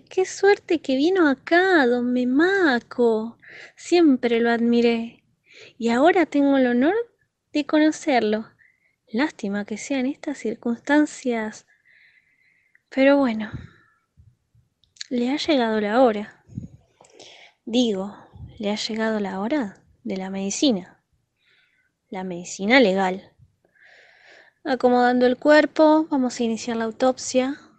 qué suerte que vino acá, don Memaco. Siempre lo admiré. Y ahora tengo el honor de conocerlo. Lástima que sea en estas circunstancias. Pero bueno, le ha llegado la hora. Digo, le ha llegado la hora de la medicina. La medicina legal. Acomodando el cuerpo, vamos a iniciar la autopsia.